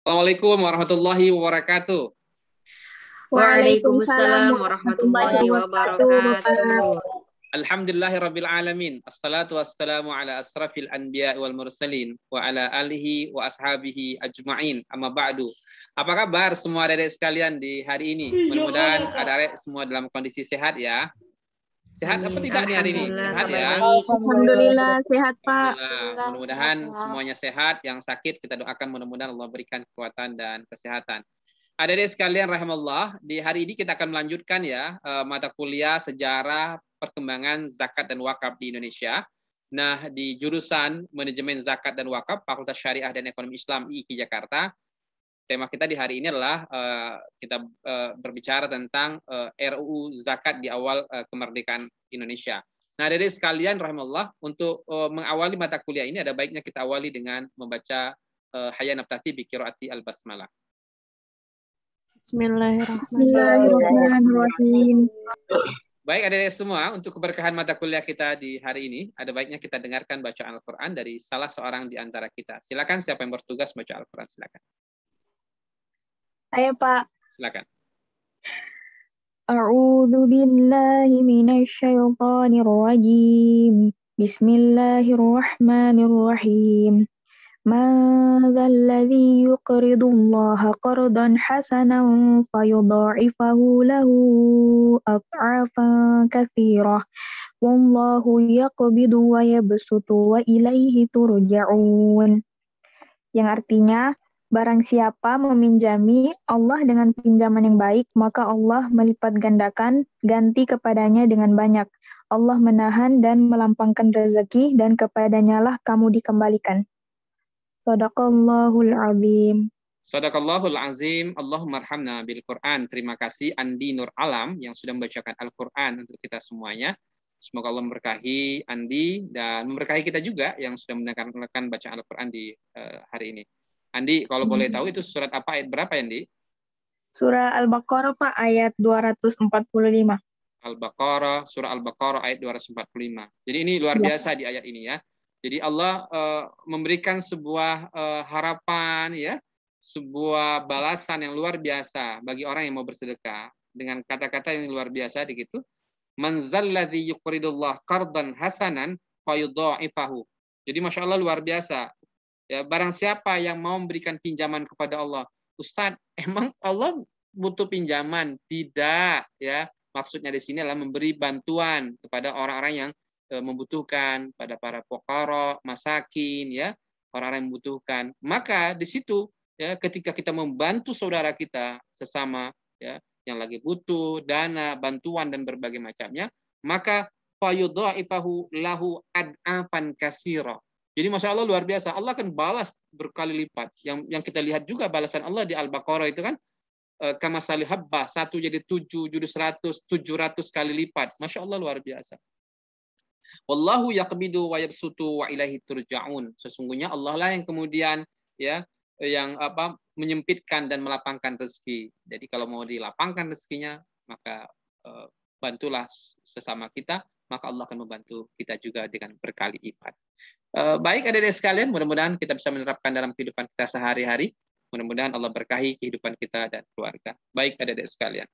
Assalamualaikum warahmatullahi wabarakatuh. Waalaikumsalam warahmatullahi wabarakatuh. Alhamdulillahi rabbil alamin. Assalatu wassalamu ala asrafil anbiya wal mursalin wa ala alihi wa ashabihi ajma'in. Amma ba'du. Apa kabar semua adik-adik sekalian di hari ini? Mudah-mudahan adik-adik semua dalam kondisi sehat ya. Sehat apa tidak nih hari ini? Sehat ya. Alhamdulillah sehat Pak. mudah-mudahan semuanya sehat. Yang sakit kita doakan mudah-mudahan Allah berikan kekuatan dan kesehatan. Ada deh sekalian rahmatullah. di hari ini kita akan melanjutkan ya eh, mata kuliah sejarah perkembangan zakat dan wakaf di Indonesia. Nah, di jurusan manajemen zakat dan wakaf Fakultas Syariah dan Ekonomi Islam iki Jakarta, tema kita di hari ini adalah uh, kita uh, berbicara tentang uh, eh, RUU zakat di awal uh, kemerdekaan Indonesia. Nah, dari sekalian rahimallah untuk uh, mengawali mata kuliah ini ada baiknya kita awali dengan membaca uh, Hayya Nabtati bi al-basmalah. Bismillahirrahmanirrahim. Baik, ada semua untuk keberkahan mata kuliah kita di hari ini, ada baiknya kita dengarkan bacaan Al-Qur'an dari salah seorang di antara kita. Silakan siapa yang bertugas baca Al-Qur'an silakan. Ayo Pak. Silakan. A'udzu billahi minasyaitonir rajim. Bismillahirrahmanirrahim. Maa alladzi yuqridu Allah qardan hasanan fayudha'ifahu lahu ad'afan katsiran. Wallahu yaqbidu wa yabsutu wa ilaihi turja'un. Yang artinya, Barang siapa meminjami Allah dengan pinjaman yang baik, maka Allah melipat gandakan ganti kepadanya dengan banyak. Allah menahan dan melampangkan rezeki dan kepadanyalah kamu dikembalikan. Sadaqallahul azim. Sadaqallahul azim. Allahumma arhamna bil Quran. Terima kasih Andi Nur Alam yang sudah membacakan Al-Quran untuk kita semuanya. Semoga Allah memberkahi Andi dan memberkahi kita juga yang sudah mendengarkan bacaan Al-Quran di eh, hari ini. Andi, kalau hmm. boleh tahu itu surat apa ayat berapa, Andi? Surah Al-Baqarah, Pak, ayat 245. Al-Baqarah, surah Al-Baqarah ayat 245. Jadi ini luar ya. biasa di ayat ini ya. Jadi Allah uh, memberikan sebuah uh, harapan ya, sebuah balasan yang luar biasa bagi orang yang mau bersedekah dengan kata-kata yang luar biasa begitu. Man zalladzi yuqridullah qardan hasanan fayudha'ifahu. Jadi masya Allah luar biasa. Ya, barang siapa yang mau memberikan pinjaman kepada Allah, Ustaz, emang Allah butuh pinjaman? Tidak, ya. Maksudnya di sini adalah memberi bantuan kepada orang-orang yang e, membutuhkan, pada para pokoro masakin, ya, orang-orang yang membutuhkan. Maka di situ ya ketika kita membantu saudara kita sesama ya yang lagi butuh dana, bantuan dan berbagai macamnya, maka fayudhaifahu lahu ad'afan kasira jadi masya Allah luar biasa. Allah akan balas berkali lipat. Yang yang kita lihat juga balasan Allah di Al-Baqarah itu kan eh, kama habba satu jadi tujuh jadi seratus tujuh ratus kali lipat. Masya Allah luar biasa. Wallahu yakbidu wa yabsutu wa ilahi turja'un. Sesungguhnya Allah lah yang kemudian ya yang apa menyempitkan dan melapangkan rezeki. Jadi kalau mau dilapangkan rezekinya, maka eh, bantulah sesama kita, maka Allah akan membantu kita juga dengan berkali lipat. Eh, baik ada dari sekalian, mudah-mudahan kita bisa menerapkan dalam kehidupan kita sehari-hari. Mudah-mudahan Allah berkahi kehidupan kita dan keluarga. Baik ada dari sekalian.